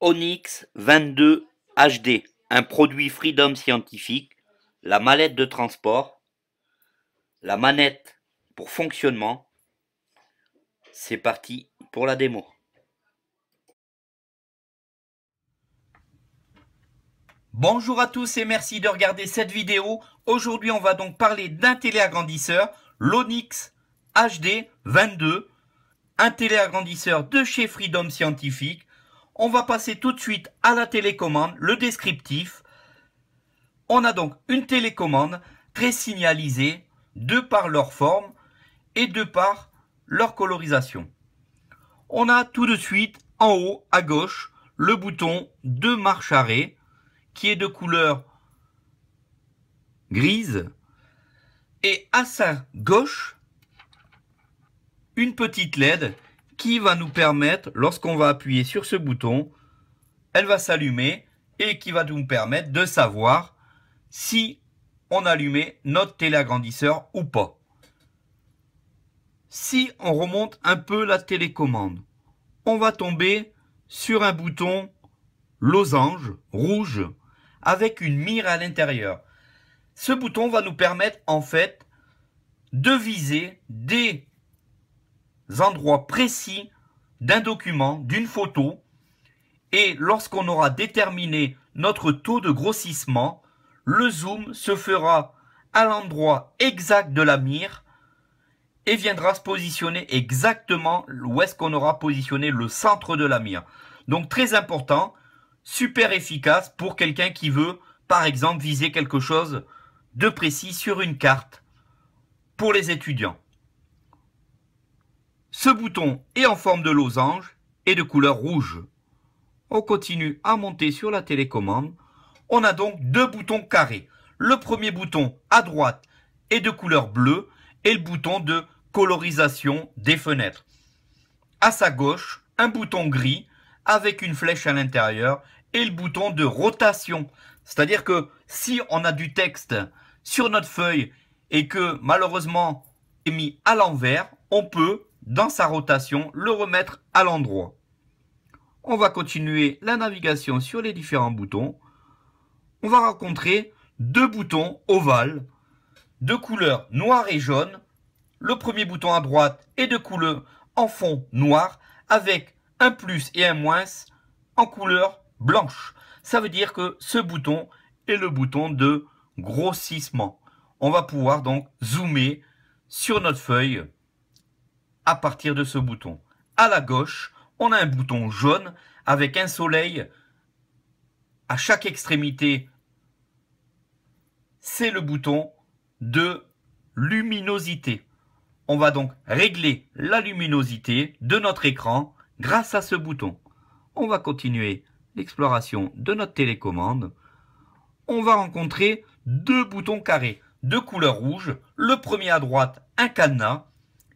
Onyx 22 HD, un produit Freedom Scientifique, la mallette de transport, la manette pour fonctionnement. C'est parti pour la démo. Bonjour à tous et merci de regarder cette vidéo. Aujourd'hui, on va donc parler d'un téléagrandisseur, l'Onyx HD 22, un téléagrandisseur de chez Freedom Scientifique. On va passer tout de suite à la télécommande, le descriptif. On a donc une télécommande très signalisée de par leur forme et de par leur colorisation. On a tout de suite en haut à gauche le bouton de marche arrêt qui est de couleur grise, et à sa gauche, une petite LED qui va nous permettre, lorsqu'on va appuyer sur ce bouton, elle va s'allumer et qui va nous permettre de savoir si on allumait notre téléagrandisseur ou pas. Si on remonte un peu la télécommande, on va tomber sur un bouton losange rouge avec une mire à l'intérieur. Ce bouton va nous permettre en fait de viser des endroits précis d'un document, d'une photo, et lorsqu'on aura déterminé notre taux de grossissement, le zoom se fera à l'endroit exact de la mire et viendra se positionner exactement où est-ce qu'on aura positionné le centre de la mire. Donc très important, super efficace pour quelqu'un qui veut, par exemple, viser quelque chose de précis sur une carte pour les étudiants. Ce bouton est en forme de losange et de couleur rouge. On continue à monter sur la télécommande. On a donc deux boutons carrés. Le premier bouton à droite est de couleur bleue et le bouton de colorisation des fenêtres. À sa gauche, un bouton gris avec une flèche à l'intérieur et le bouton de rotation. C'est-à-dire que si on a du texte sur notre feuille et que malheureusement est mis à l'envers, on peut, dans sa rotation, le remettre à l'endroit. On va continuer la navigation sur les différents boutons. On va rencontrer deux boutons ovales de couleur noire et jaune. Le premier bouton à droite est de couleur en fond noir avec un plus et un moins en couleur blanche. Ça veut dire que ce bouton est le bouton de grossissement. On va pouvoir donc zoomer sur notre feuille à partir de ce bouton. À la gauche, on a un bouton jaune avec un soleil à chaque extrémité. C'est le bouton de luminosité. On va donc régler la luminosité de notre écran grâce à ce bouton. On va continuer l'exploration de notre télécommande. On va rencontrer deux boutons carrés de couleur rouge. Le premier à droite, un cadenas.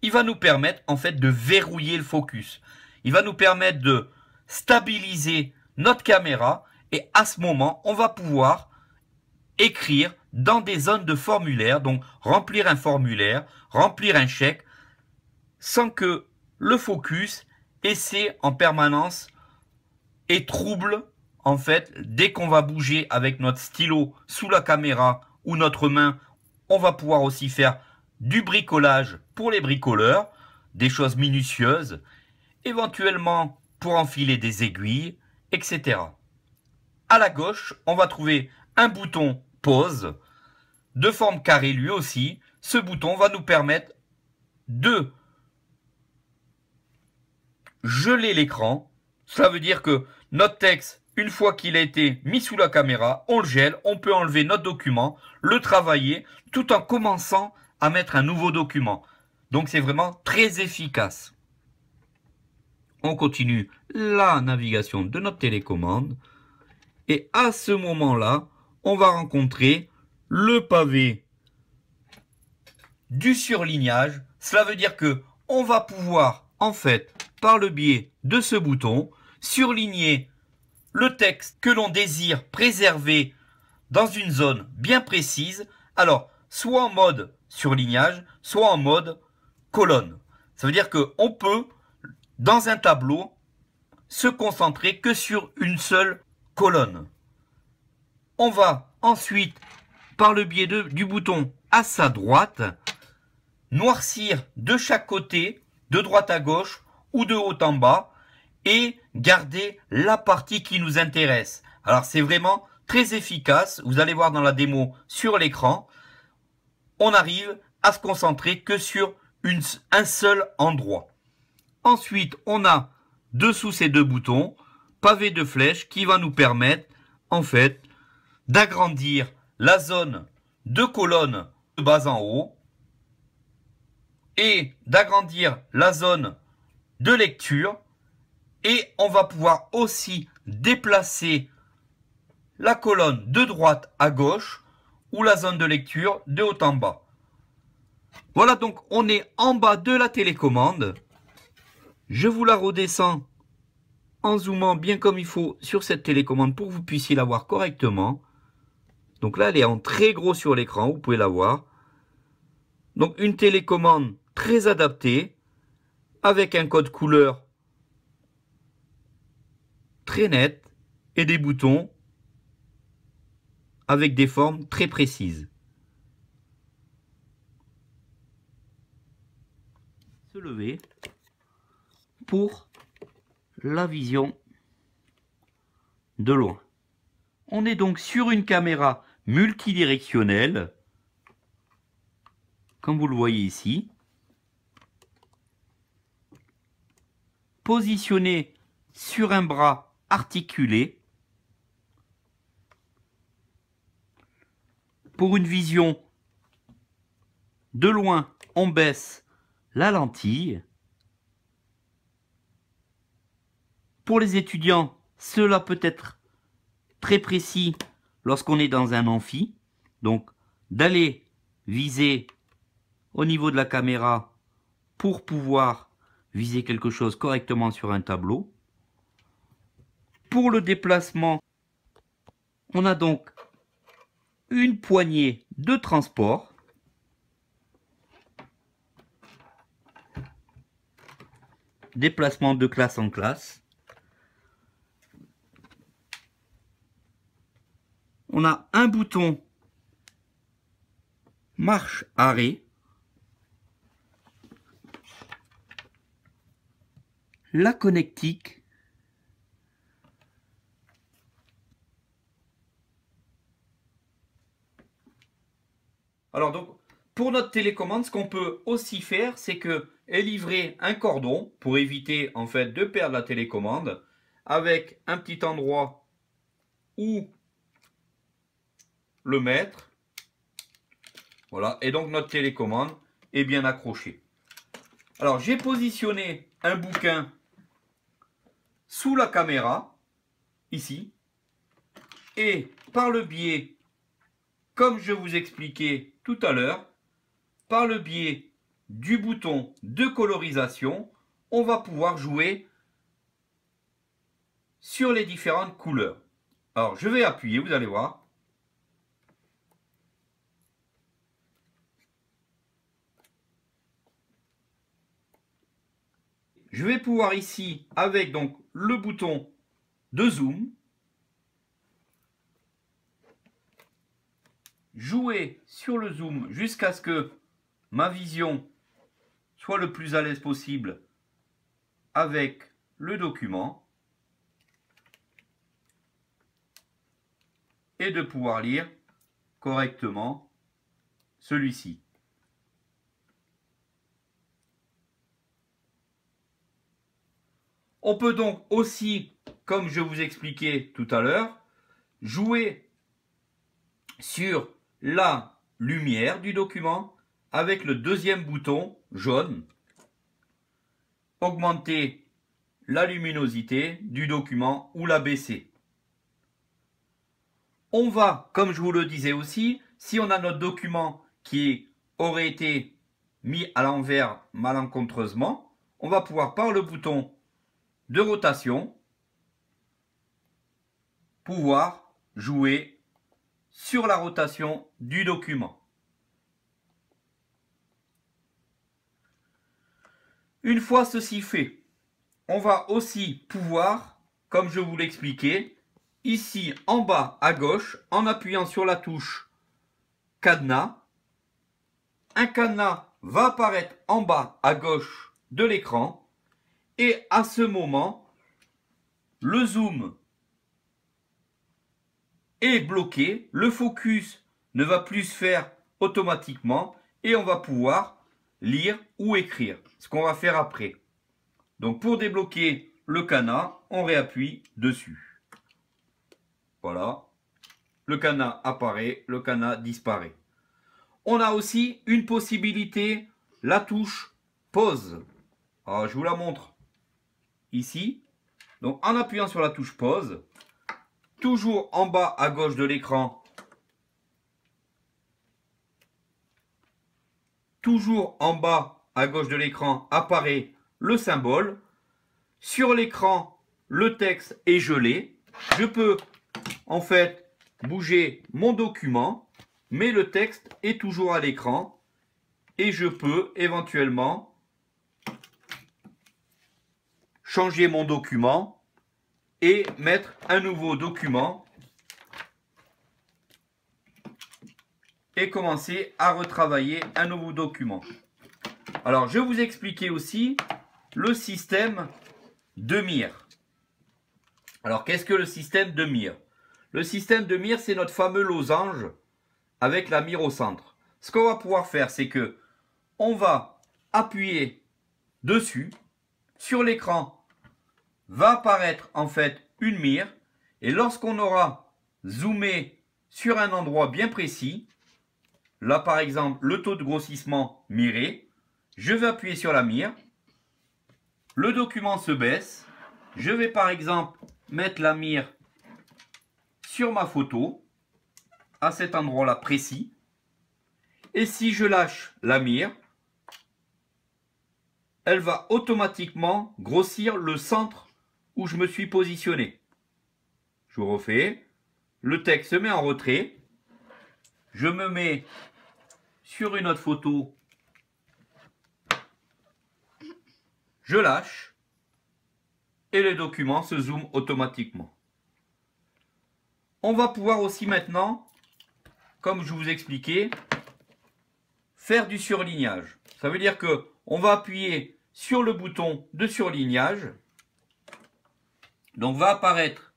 Il va nous permettre en fait de verrouiller le focus. Il va nous permettre de stabiliser notre caméra et à ce moment, on va pouvoir écrire dans des zones de formulaire, donc remplir un formulaire, remplir un chèque, sans que le focus c'est en permanence et trouble en fait dès qu'on va bouger avec notre stylo sous la caméra ou notre main on va pouvoir aussi faire du bricolage pour les bricoleurs des choses minutieuses éventuellement pour enfiler des aiguilles etc à la gauche on va trouver un bouton pause de forme carrée lui aussi ce bouton va nous permettre de geler l'écran. Cela veut dire que notre texte, une fois qu'il a été mis sous la caméra, on le gèle, on peut enlever notre document, le travailler, tout en commençant à mettre un nouveau document. Donc c'est vraiment très efficace. On continue la navigation de notre télécommande. Et à ce moment-là, on va rencontrer le pavé du surlignage. Cela veut dire que on va pouvoir en fait par le biais de ce bouton, surligner le texte que l'on désire préserver dans une zone bien précise, alors soit en mode surlignage, soit en mode colonne. Ça veut dire qu'on peut, dans un tableau, se concentrer que sur une seule colonne. On va ensuite, par le biais du bouton à sa droite, noircir de chaque côté, de droite à gauche, de haut en bas et garder la partie qui nous intéresse. Alors c'est vraiment très efficace. Vous allez voir dans la démo sur l'écran. On arrive à se concentrer que sur une, un seul endroit. Ensuite, on a dessous ces deux boutons, pavé de flèche qui va nous permettre en fait d'agrandir la zone de colonne de bas en haut et d'agrandir la zone de lecture et on va pouvoir aussi déplacer la colonne de droite à gauche ou la zone de lecture de haut en bas. Voilà donc on est en bas de la télécommande. Je vous la redescends en zoomant bien comme il faut sur cette télécommande pour que vous puissiez la voir correctement. Donc là elle est en très gros sur l'écran, vous pouvez la voir. Donc une télécommande très adaptée avec un code couleur très net et des boutons avec des formes très précises. Se lever pour la vision de loin. On est donc sur une caméra multidirectionnelle, comme vous le voyez ici, positionné sur un bras articulé pour une vision de loin, on baisse la lentille. Pour les étudiants, cela peut être très précis lorsqu'on est dans un amphi. Donc, d'aller viser au niveau de la caméra pour pouvoir viser quelque chose correctement sur un tableau. Pour le déplacement, on a donc une poignée de transport. Déplacement de classe en classe. On a un bouton marche arrêt La Connectique Alors donc, pour notre télécommande, ce qu'on peut aussi faire, c'est que est livré un cordon pour éviter en fait de perdre la télécommande avec un petit endroit où le mettre. Voilà, et donc notre télécommande est bien accrochée. Alors j'ai positionné un bouquin sous la caméra, ici, et par le biais, comme je vous expliquais tout à l'heure, par le biais du bouton de colorisation, on va pouvoir jouer sur les différentes couleurs. Alors, je vais appuyer, vous allez voir. je vais pouvoir ici, avec donc le bouton de zoom, jouer sur le zoom jusqu'à ce que ma vision soit le plus à l'aise possible avec le document et de pouvoir lire correctement celui-ci. On peut donc aussi, comme je vous expliquais tout à l'heure, jouer sur la lumière du document avec le deuxième bouton jaune, augmenter la luminosité du document ou la baisser. On va, comme je vous le disais aussi, si on a notre document qui aurait été mis à l'envers malencontreusement, on va pouvoir par le bouton de rotation, pouvoir jouer sur la rotation du document. Une fois ceci fait, on va aussi pouvoir, comme je vous l'expliquais, ici en bas à gauche, en appuyant sur la touche cadenas, un cadenas va apparaître en bas à gauche de l'écran et à ce moment, le zoom est bloqué, le focus ne va plus se faire automatiquement et on va pouvoir lire ou écrire, ce qu'on va faire après. Donc pour débloquer le canard, on réappuie dessus. Voilà, le canard apparaît, le canard disparaît. On a aussi une possibilité, la touche pause. Ah, je vous la montre ici. Donc en appuyant sur la touche pause, toujours en bas à gauche de l'écran, toujours en bas à gauche de l'écran apparaît le symbole. Sur l'écran, le texte est gelé. Je peux en fait bouger mon document, mais le texte est toujours à l'écran et je peux éventuellement changer mon document et mettre un nouveau document et commencer à retravailler un nouveau document. Alors, je vais vous expliquer aussi le système de mire. Alors, qu'est-ce que le système de mire Le système de mire, c'est notre fameux losange avec la mire au centre. Ce qu'on va pouvoir faire, c'est que on va appuyer dessus. Sur l'écran, va apparaître en fait une mire et lorsqu'on aura zoomé sur un endroit bien précis, là par exemple le taux de grossissement miré, je vais appuyer sur la mire, le document se baisse, je vais par exemple mettre la mire sur ma photo, à cet endroit-là précis, et si je lâche la mire, elle va automatiquement grossir le centre je me suis positionné. Je refais. Le texte se met en retrait. Je me mets sur une autre photo. Je lâche. Et les documents se zooment automatiquement. On va pouvoir aussi maintenant, comme je vous expliquais, faire du surlignage. Ça veut dire que on va appuyer sur le bouton de surlignage. Donc va apparaître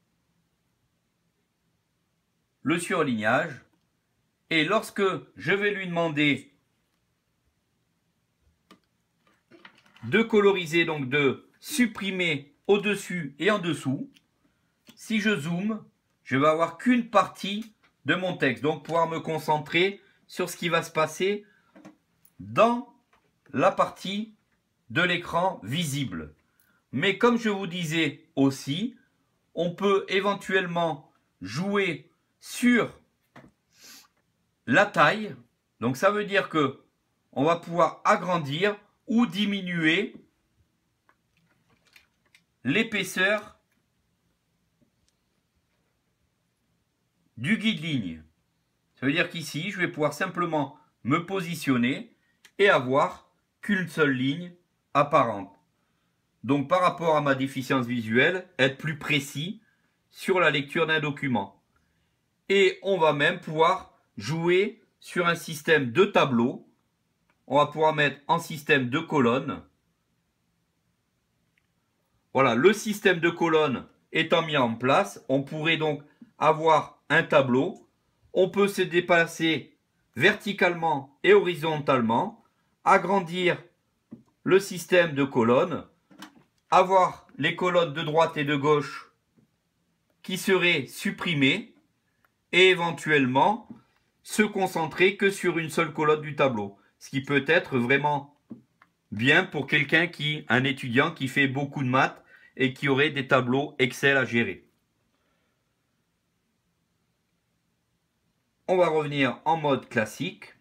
le surlignage. Et lorsque je vais lui demander de coloriser, donc de supprimer au-dessus et en dessous, si je zoome, je vais avoir qu'une partie de mon texte. Donc pouvoir me concentrer sur ce qui va se passer dans la partie de l'écran visible. Mais comme je vous disais aussi, on peut éventuellement jouer sur la taille. Donc ça veut dire que on va pouvoir agrandir ou diminuer l'épaisseur du guide ligne. Ça veut dire qu'ici, je vais pouvoir simplement me positionner et avoir qu'une seule ligne apparente. Donc par rapport à ma déficience visuelle, être plus précis sur la lecture d'un document. Et on va même pouvoir jouer sur un système de tableau. On va pouvoir mettre en système de colonnes. Voilà, le système de colonnes étant mis en place, on pourrait donc avoir un tableau. On peut se déplacer verticalement et horizontalement, agrandir le système de colonnes avoir les colonnes de droite et de gauche qui seraient supprimées et éventuellement se concentrer que sur une seule colonne du tableau. Ce qui peut être vraiment bien pour quelqu'un qui, un étudiant qui fait beaucoup de maths et qui aurait des tableaux Excel à gérer. On va revenir en mode classique.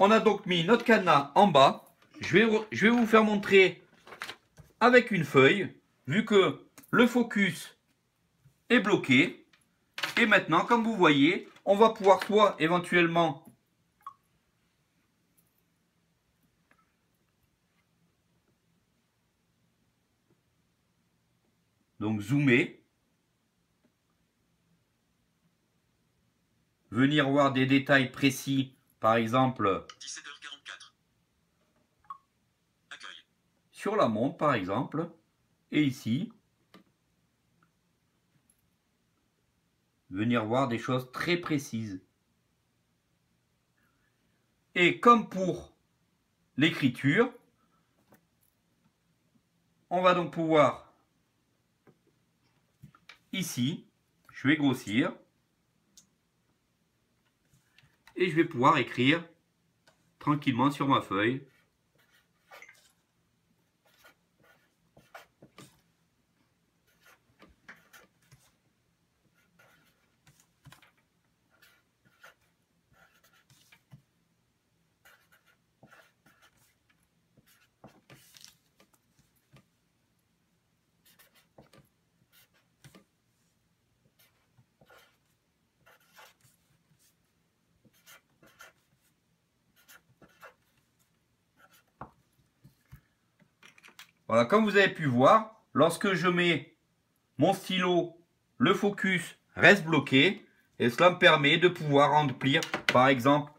On a donc mis notre cadenas en bas je vais, vous faire montrer avec une feuille, vu que le focus est bloqué. Et maintenant, comme vous voyez, on va pouvoir soit éventuellement donc zoomer, venir voir des détails précis, par exemple la montre par exemple, et ici, venir voir des choses très précises. Et comme pour l'écriture, on va donc pouvoir, ici, je vais grossir, et je vais pouvoir écrire tranquillement sur ma feuille Voilà, comme vous avez pu voir, lorsque je mets mon stylo, le focus reste bloqué. Et cela me permet de pouvoir remplir, par exemple,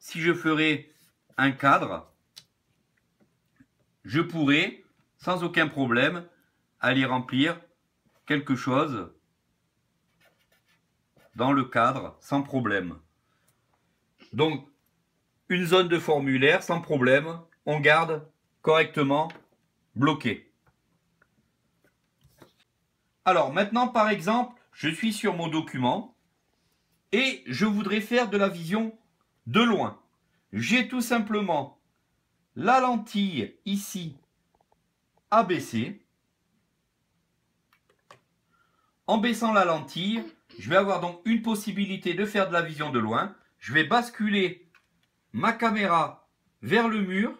si je ferais un cadre, je pourrais, sans aucun problème, aller remplir quelque chose dans le cadre, sans problème. Donc, une zone de formulaire, sans problème, on garde correctement bloqué. Alors maintenant, par exemple, je suis sur mon document et je voudrais faire de la vision de loin. J'ai tout simplement la lentille ici abaissée. En baissant la lentille, je vais avoir donc une possibilité de faire de la vision de loin. Je vais basculer ma caméra vers le mur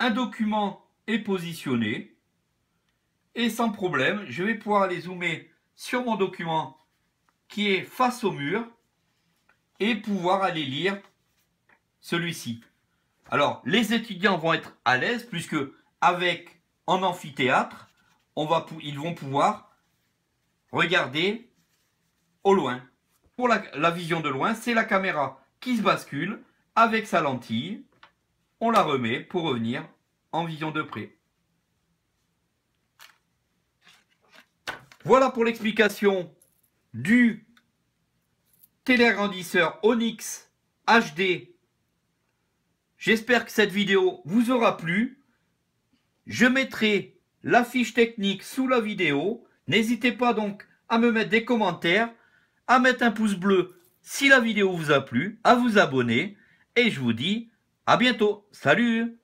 un document est positionné et sans problème, je vais pouvoir aller zoomer sur mon document qui est face au mur et pouvoir aller lire celui-ci. Alors, les étudiants vont être à l'aise puisque avec en amphithéâtre, ils vont pouvoir regarder au loin. Pour la vision de loin, c'est la caméra qui se bascule avec sa lentille on la remet pour revenir en vision de près. Voilà pour l'explication du télégrandisseur Onyx HD. J'espère que cette vidéo vous aura plu. Je mettrai la fiche technique sous la vidéo. N'hésitez pas donc à me mettre des commentaires, à mettre un pouce bleu si la vidéo vous a plu, à vous abonner. Et je vous dis à bientôt. Salut